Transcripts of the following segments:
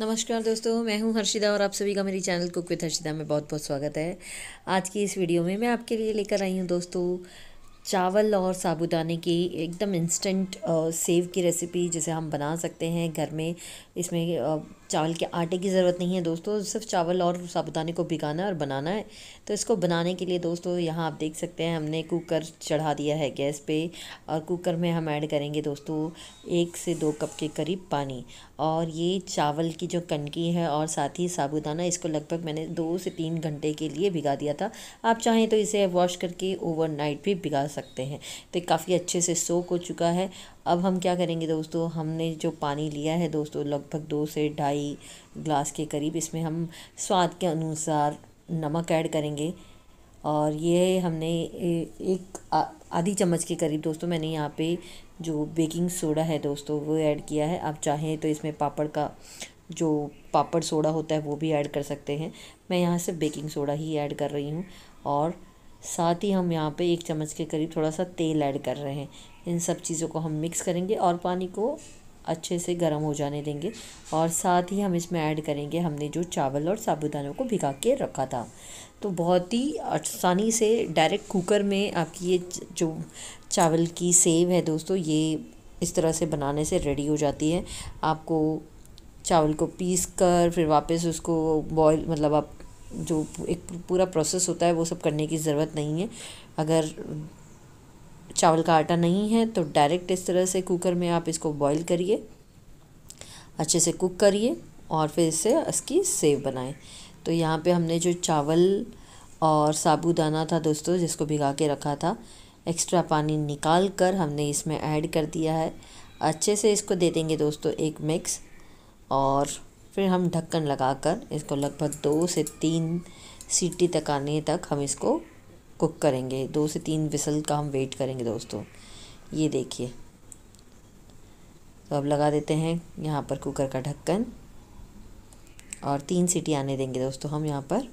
नमस्कार दोस्तों मैं हूं हर्षिदा और आप सभी का मेरी चैनल कुक विद हर्षिदा में बहुत बहुत स्वागत है आज की इस वीडियो में मैं आपके लिए लेकर आई हूं दोस्तों चावल और साबुदाने की एकदम इंस्टेंट सेव की रेसिपी जिसे हम बना सकते हैं घर में इसमें चावल के आटे की ज़रूरत नहीं है दोस्तों सिर्फ चावल और साबुदाने को भिगाना है और बनाना है तो इसको बनाने के लिए दोस्तों यहाँ आप देख सकते हैं हमने कुकर चढ़ा दिया है गैस पे और कुकर में हम ऐड करेंगे दोस्तों एक से दो कप के करीब पानी और ये चावल की जो कनकी है और साथ ही साबुदाना इसको लगभग मैंने दो से तीन घंटे के लिए भिगा दिया था आप चाहें तो इसे वॉश करके ओवर भी भिगा सकते हैं तो काफ़ी अच्छे से सोक हो चुका है अब हम क्या करेंगे दोस्तों हमने जो पानी लिया है दोस्तों लगभग दो से ढाई चौथाई ग्लास के करीब इसमें हम स्वाद के अनुसार नमक ऐड करेंगे और ये हमने एक आधी चम्मच के करीब दोस्तों मैंने यहाँ पे जो बेकिंग सोडा है दोस्तों वो ऐड किया है आप चाहें तो इसमें पापड़ का जो पापड़ सोडा होता है वो भी ऐड कर सकते हैं मैं यहाँ से बेकिंग सोडा ही ऐड कर रही हूँ और साथ ही हम यहाँ पे एक चम्मच के करीब थोड़ा सा तेल ऐड कर रहे हैं इन सब चीज़ों को हम मिक्स करेंगे और पानी को अच्छे से गर्म हो जाने देंगे और साथ ही हम इसमें ऐड करेंगे हमने जो चावल और साबुदानों को भिगा के रखा था तो बहुत ही आसानी से डायरेक्ट कुकर में आपकी ये जो चावल की सेव है दोस्तों ये इस तरह से बनाने से रेडी हो जाती है आपको चावल को पीस कर फिर वापस उसको बॉईल मतलब आप जो एक पूरा प्रोसेस होता है वो सब करने की ज़रूरत नहीं है अगर चावल का आटा नहीं है तो डायरेक्ट इस तरह से कुकर में आप इसको बॉईल करिए अच्छे से कुक करिए और फिर इसे इसकी सेव बनाएं तो यहाँ पे हमने जो चावल और साबूदाना था दोस्तों जिसको भिगा के रखा था एक्स्ट्रा पानी निकाल कर हमने इसमें ऐड कर दिया है अच्छे से इसको दे देंगे दोस्तों एक मिक्स और फिर हम ढक्कन लगाकर इसको लगभग दो से तीन सीटी तक आने तक हम इसको कुक करेंगे दो से तीन विसल का हम वेट करेंगे दोस्तों ये देखिए तो अब लगा देते हैं यहाँ पर कुकर का ढक्कन और तीन सीटी आने देंगे दोस्तों हम यहाँ पर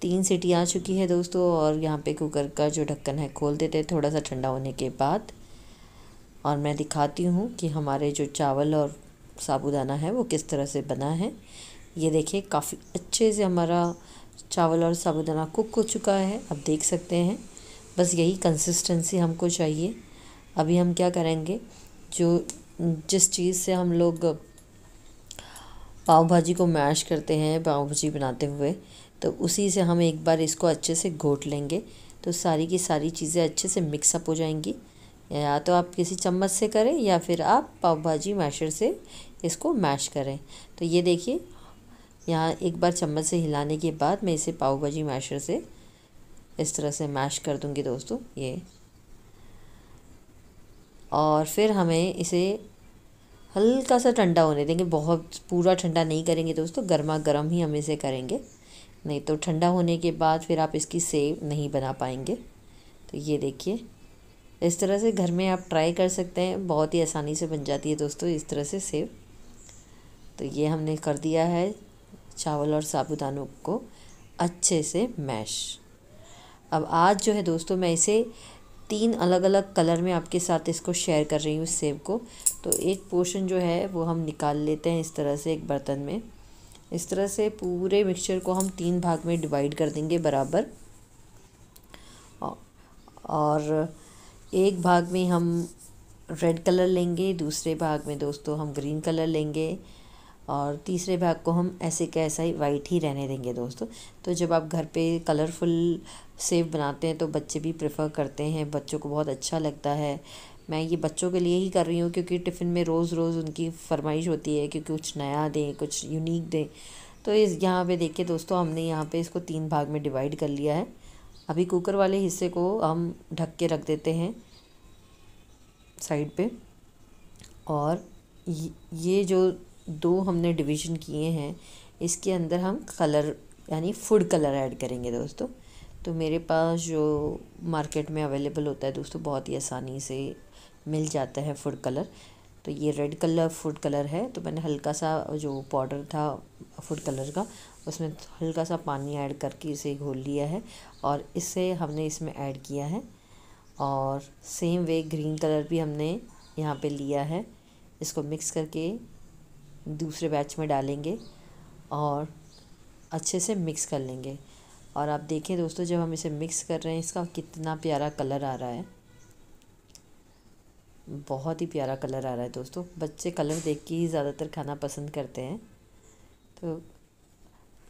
तीन सीटी आ चुकी है दोस्तों और यहाँ पे कुकर का जो ढक्कन है खोल देते हैं थोड़ा सा ठंडा होने के बाद और मैं दिखाती हूँ कि हमारे जो चावल और साबुदाना है वो किस तरह से बना है ये देखिए काफ़ी अच्छे से हमारा चावल और साबुदाना कुक हो चुका है आप देख सकते हैं बस यही कंसिस्टेंसी हमको चाहिए अभी हम क्या करेंगे जो जिस चीज़ से हम लोग पाव भाजी को मैश करते हैं पाव भाजी बनाते हुए तो उसी से हम एक बार इसको अच्छे से घोट लेंगे तो सारी की सारी चीज़ें अच्छे से मिक्सअप हो जाएंगी या तो आप किसी चम्मच से करें या फिर आप पाव भाजी मैशर से इसको मैश करें तो ये देखिए यहाँ एक बार चम्मच से हिलाने के बाद मैं इसे पाव भाजी मैशर से इस तरह से मैश कर दूँगी दोस्तों ये और फिर हमें इसे हल्का सा ठंडा होने देंगे बहुत पूरा ठंडा नहीं करेंगे दोस्तों गर्मा गर्म ही हम इसे करेंगे नहीं तो ठंडा होने के बाद फिर आप इसकी सेव नहीं बना पाएंगे तो ये देखिए इस तरह से घर में आप ट्राई कर सकते हैं बहुत ही आसानी से बन जाती है दोस्तों इस तरह से सेव तो ये हमने कर दिया है चावल और साबुदानों को अच्छे से मैश अब आज जो है दोस्तों मैं इसे तीन अलग अलग कलर में आपके साथ इसको शेयर कर रही हूँ सेब को तो एक पोर्शन जो है वो हम निकाल लेते हैं इस तरह से एक बर्तन में इस तरह से पूरे मिक्सचर को हम तीन भाग में डिवाइड कर देंगे बराबर और एक भाग में हम रेड कलर लेंगे दूसरे भाग में दोस्तों हम ग्रीन कलर लेंगे और तीसरे भाग को हम ऐसे कैसा ऐसा ही वाइट ही रहने देंगे दोस्तों तो जब आप घर पे कलरफुल सेब बनाते हैं तो बच्चे भी प्रेफर करते हैं बच्चों को बहुत अच्छा लगता है मैं ये बच्चों के लिए ही कर रही हूँ क्योंकि टिफ़िन में रोज़ रोज़ उनकी फरमाइश होती है कि कुछ नया दें कुछ यूनिक दें तो इस यहाँ पे देखिए दोस्तों हमने यहाँ पे इसको तीन भाग में डिवाइड कर लिया है अभी कुकर वाले हिस्से को हम ढक के रख देते हैं साइड पे और ये जो दो हमने डिवीज़न किए हैं इसके अंदर हम कलर यानी फूड कलर ऐड करेंगे दोस्तों तो मेरे पास जो मार्केट में अवेलेबल होता है दोस्तों बहुत ही आसानी से मिल जाता है फूड कलर तो ये रेड कलर फूड कलर है तो मैंने हल्का सा जो पाउडर था फूड कलर का उसमें हल्का सा पानी ऐड करके इसे घोल लिया है और इसे हमने इसमें ऐड किया है और सेम वे ग्रीन कलर भी हमने यहाँ पे लिया है इसको मिक्स करके दूसरे बैच में डालेंगे और अच्छे से मिक्स कर लेंगे और आप देखें दोस्तों जब हम इसे मिक्स कर रहे हैं इसका कितना प्यारा कलर आ रहा है बहुत ही प्यारा कलर आ रहा है दोस्तों बच्चे कलर देख के ही ज़्यादातर खाना पसंद करते हैं तो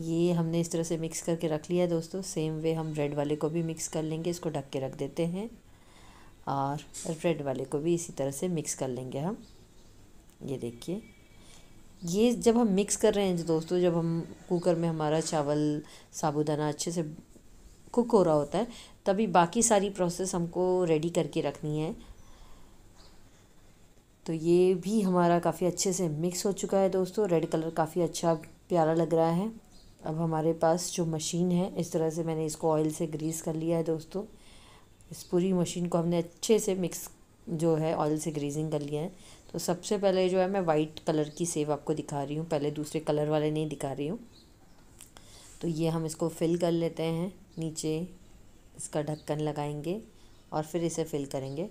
ये हमने इस तरह से मिक्स करके रख लिया है दोस्तों सेम वे हम रेड वाले को भी मिक्स कर लेंगे इसको ढक के रख देते हैं और रेड वाले को भी इसी तरह से मिक्स कर लेंगे हम ये देखिए ये जब हम मिक्स कर रहे हैं दोस्तों जब हम कुकर में हमारा चावल साबुदाना अच्छे से कुक हो रहा होता है तभी बाकी सारी प्रोसेस हमको रेडी करके रखनी है तो ये भी हमारा काफ़ी अच्छे से मिक्स हो चुका है दोस्तों रेड कलर काफ़ी अच्छा प्यारा लग रहा है अब हमारे पास जो मशीन है इस तरह से मैंने इसको ऑयल से ग्रीस कर लिया है दोस्तों इस पूरी मशीन को हमने अच्छे से मिक्स जो है ऑयल से ग्रीसिंग कर लिया है तो सबसे पहले जो है मैं वाइट कलर की सेव आपको दिखा रही हूँ पहले दूसरे कलर वाले नहीं दिखा रही हूँ तो ये हम इसको फिल कर लेते हैं नीचे इसका ढक्कन लगाएंगे और फिर इसे फिल करेंगे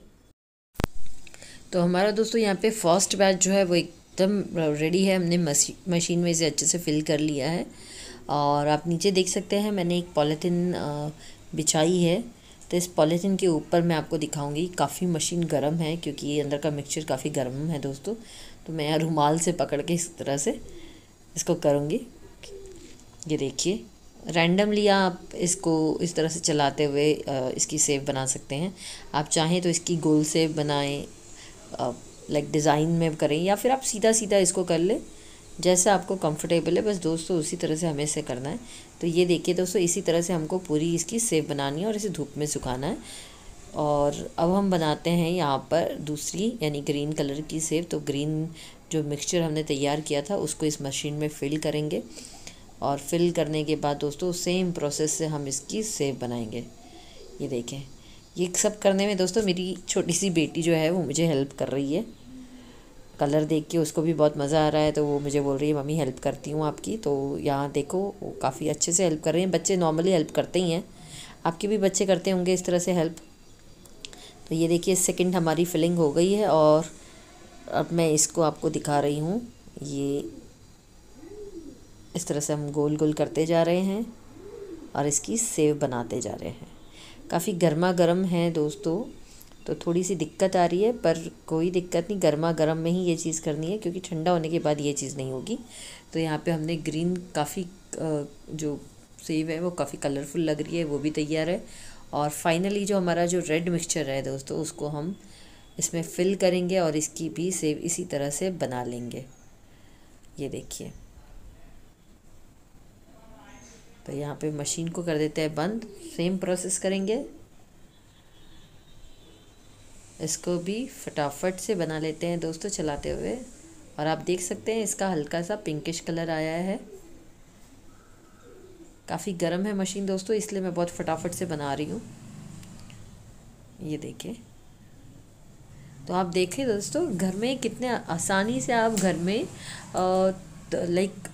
तो हमारा दोस्तों यहाँ पे फर्स्ट बैच जो है वो एकदम रेडी है हमने मशीन में इसे अच्छे से फिल कर लिया है और आप नीचे देख सकते हैं मैंने एक पॉलीथीन बिछाई है तो इस पॉलीथीन के ऊपर मैं आपको दिखाऊंगी काफ़ी मशीन गर्म है क्योंकि ये अंदर का मिक्सचर काफ़ी गर्म है दोस्तों तो मैं यहाँ रुमाल से पकड़ के इस तरह से इसको करूँगी ये देखिए रैंडमली आप इसको इस तरह से चलाते हुए इसकी सेव बना सकते हैं आप चाहें तो इसकी गोल सेव बनाएं लाइक डिज़ाइन में करें या फिर आप सीधा सीधा इसको कर लें जैसा आपको कंफर्टेबल है बस दोस्तों उसी तरह से हमें इसे करना है तो ये देखिए दोस्तों इसी तरह से हमको पूरी इसकी सेब बनानी है और इसे धूप में सुखाना है और अब हम बनाते हैं यहाँ पर दूसरी यानी ग्रीन कलर की सेब तो ग्रीन जो मिक्सचर हमने तैयार किया था उसको इस मशीन में फिल करेंगे और फिल करने के बाद दोस्तों सेम प्रोसेस से हम इसकी सेब बनाएंगे ये देखें ये सब करने में दोस्तों मेरी छोटी सी बेटी जो है वो मुझे हेल्प कर रही है कलर देख के उसको भी बहुत मज़ा आ रहा है तो वो मुझे बोल रही है मम्मी हेल्प करती हूँ आपकी तो यहाँ देखो वो काफ़ी अच्छे से हेल्प कर रहे हैं बच्चे नॉर्मली हेल्प करते ही हैं आपके भी बच्चे करते होंगे इस तरह से हेल्प तो ये देखिए सेकंड हमारी फिलिंग हो गई है और अब मैं इसको आपको दिखा रही हूँ ये इस तरह से हम गोल गोल करते जा रहे हैं और इसकी सेव बनाते जा रहे हैं काफ़ी गर्मा गर्म है दोस्तों तो थोड़ी सी दिक्कत आ रही है पर कोई दिक्कत नहीं गर्मा गर्म में ही ये चीज़ करनी है क्योंकि ठंडा होने के बाद ये चीज़ नहीं होगी तो यहाँ पे हमने ग्रीन काफ़ी जो सेव है वो काफ़ी कलरफुल लग रही है वो भी तैयार है और फाइनली जो हमारा जो रेड मिक्सचर है दोस्तों उसको हम इसमें फिल करेंगे और इसकी भी सेव इसी तरह से बना लेंगे ये देखिए तो यहाँ पे मशीन को कर देते हैं बंद सेम प्रोसेस करेंगे इसको भी फटाफट से बना लेते हैं दोस्तों चलाते हुए और आप देख सकते हैं इसका हल्का सा पिंकिश कलर आया है काफ़ी गर्म है मशीन दोस्तों इसलिए मैं बहुत फटाफट से बना रही हूँ ये देखिए तो आप देखें दोस्तों घर में कितने आसानी से आप घर में लाइक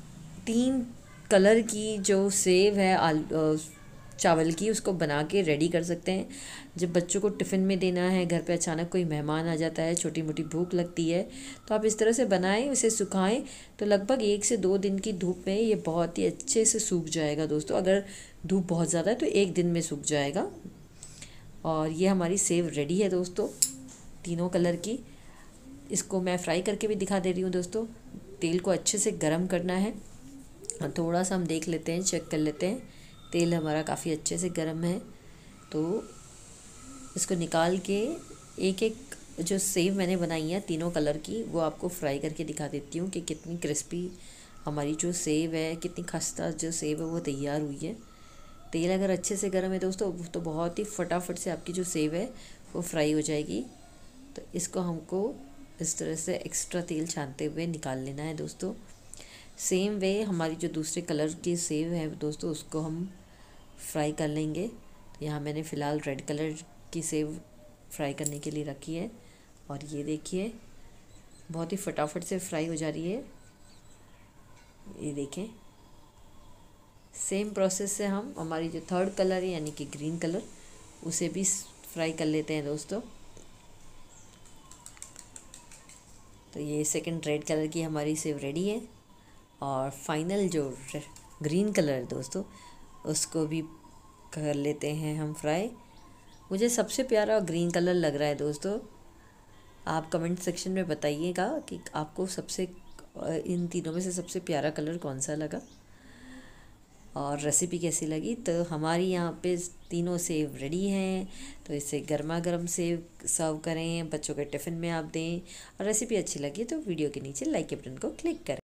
तीन कलर की जो सेव है आल, चावल की उसको बना के रेडी कर सकते हैं जब बच्चों को टिफ़िन में देना है घर पे अचानक कोई मेहमान आ जाता है छोटी मोटी भूख लगती है तो आप इस तरह से बनाएं उसे सुखाएं तो लगभग एक से दो दिन की धूप में ये बहुत ही अच्छे से सूख जाएगा दोस्तों अगर धूप बहुत ज़्यादा है तो एक दिन में सूख जाएगा और ये हमारी सेव रेडी है दोस्तों तीनों कलर की इसको मैं फ्राई करके भी दिखा दे रही हूँ दोस्तों तेल को अच्छे से गर्म करना है थोड़ा सा हम देख लेते हैं चेक कर लेते हैं तेल हमारा काफ़ी अच्छे से गर्म है तो इसको निकाल के एक एक जो सेव मैंने बनाई है तीनों कलर की वो आपको फ्राई करके दिखा देती हूँ कि कितनी क्रिस्पी हमारी जो सेव है कितनी खस्ता जो सेव है वो तैयार हुई है तेल अगर अच्छे से गर्म है दोस्तों तो बहुत ही फटाफट से आपकी जो सेव है वो फ्राई हो जाएगी तो इसको हमको इस तरह से एक्स्ट्रा तेल छानते हुए निकाल लेना है दोस्तों सेम वे हमारी जो दूसरे कलर की सेव है दोस्तों उसको हम फ्राई कर लेंगे तो यहाँ मैंने फ़िलहाल रेड कलर की सेव फ्राई करने के लिए रखी है और ये देखिए बहुत ही फटाफट से फ्राई हो जा रही है ये देखें सेम प्रोसेस से हम हमारी जो थर्ड कलर है यानी कि ग्रीन कलर उसे भी फ्राई कर लेते हैं दोस्तों तो ये सेकंड रेड कलर की हमारी सेव रेडी है और फाइनल जो ग्रीन कलर है दोस्तों उसको भी कर लेते हैं हम फ्राई मुझे सबसे प्यारा ग्रीन कलर लग रहा है दोस्तों आप कमेंट सेक्शन में बताइएगा कि आपको सबसे इन तीनों में से सबसे प्यारा कलर कौन सा लगा और रेसिपी कैसी लगी तो हमारी यहाँ पे तीनों सेव रेडी हैं तो इसे गर्मा गर्म सेव सर्व करें बच्चों के टिफ़िन में आप दें और रेसिपी अच्छी लगी तो वीडियो के नीचे लाइक के बटन को क्लिक करें